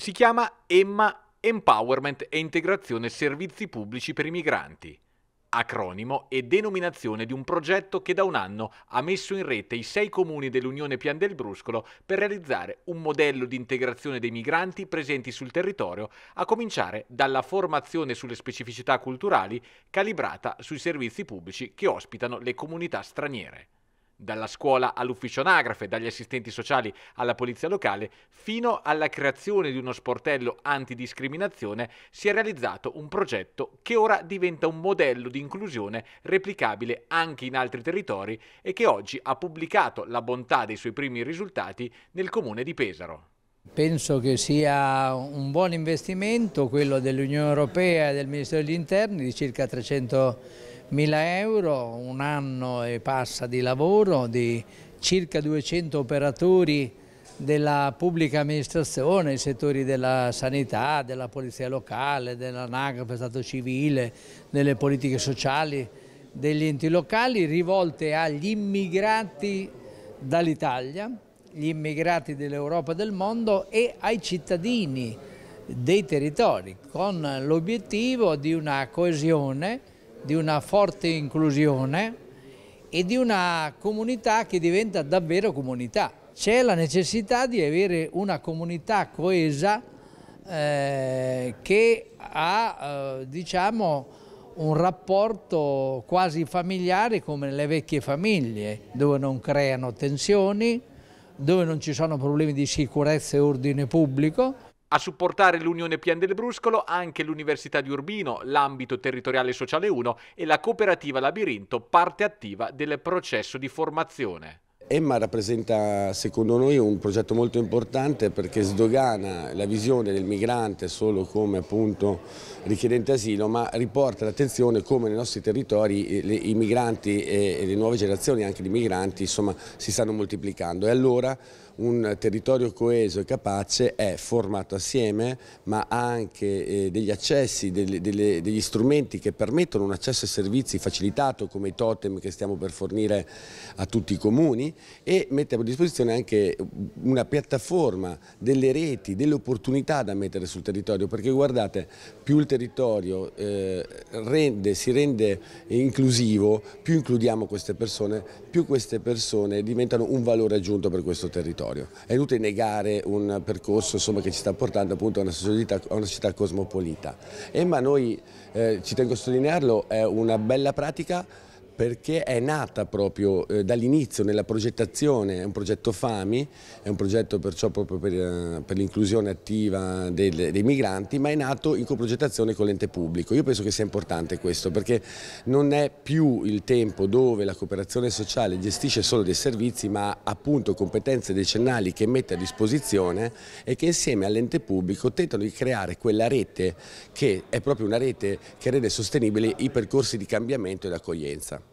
Si chiama Emma Empowerment e Integrazione Servizi Pubblici per i Migranti acronimo e denominazione di un progetto che da un anno ha messo in rete i sei comuni dell'Unione Pian del Bruscolo per realizzare un modello di integrazione dei migranti presenti sul territorio, a cominciare dalla formazione sulle specificità culturali calibrata sui servizi pubblici che ospitano le comunità straniere dalla scuola all'ufficio anagrafe, dagli assistenti sociali alla polizia locale, fino alla creazione di uno sportello antidiscriminazione, si è realizzato un progetto che ora diventa un modello di inclusione replicabile anche in altri territori e che oggi ha pubblicato la bontà dei suoi primi risultati nel comune di Pesaro. Penso che sia un buon investimento quello dell'Unione Europea e del Ministero degli Interni di circa 300 mila euro, un anno e passa di lavoro di circa 200 operatori della pubblica amministrazione, i settori della sanità, della polizia locale, dell'anagrafe stato civile, delle politiche sociali, degli enti locali rivolte agli immigrati dall'Italia gli immigrati dell'Europa e del mondo e ai cittadini dei territori con l'obiettivo di una coesione, di una forte inclusione e di una comunità che diventa davvero comunità. C'è la necessità di avere una comunità coesa eh, che ha eh, diciamo, un rapporto quasi familiare come le vecchie famiglie, dove non creano tensioni, dove non ci sono problemi di sicurezza e ordine pubblico. A supportare l'Unione Pian del Bruscolo anche l'Università di Urbino, l'ambito territoriale sociale 1 e la cooperativa Labirinto, parte attiva del processo di formazione. Emma rappresenta secondo noi un progetto molto importante perché sdogana la visione del migrante solo come appunto richiedente asilo ma riporta l'attenzione come nei nostri territori i migranti e le nuove generazioni anche di migranti insomma, si stanno moltiplicando e allora un territorio coeso e capace è formato assieme ma ha anche eh, degli accessi, degli strumenti che permettono un accesso ai servizi facilitato come i totem che stiamo per fornire a tutti i comuni e mettiamo a disposizione anche una piattaforma delle reti, delle opportunità da mettere sul territorio, perché guardate, più il territorio eh, rende, si rende inclusivo, più includiamo queste persone, più queste persone diventano un valore aggiunto per questo territorio. È inutile negare un percorso insomma, che ci sta portando appunto a una società, a una città cosmopolita. E eh, ma noi, eh, ci tengo a sottolinearlo, è una bella pratica perché è nata proprio eh, dall'inizio nella progettazione, è un progetto FAMI, è un progetto perciò proprio per, eh, per l'inclusione attiva del, dei migranti, ma è nato in coprogettazione con l'ente pubblico. Io penso che sia importante questo perché non è più il tempo dove la cooperazione sociale gestisce solo dei servizi ma ha appunto competenze decennali che mette a disposizione e che insieme all'ente pubblico tentano di creare quella rete che è proprio una rete che rende sostenibili i percorsi di cambiamento ed accoglienza.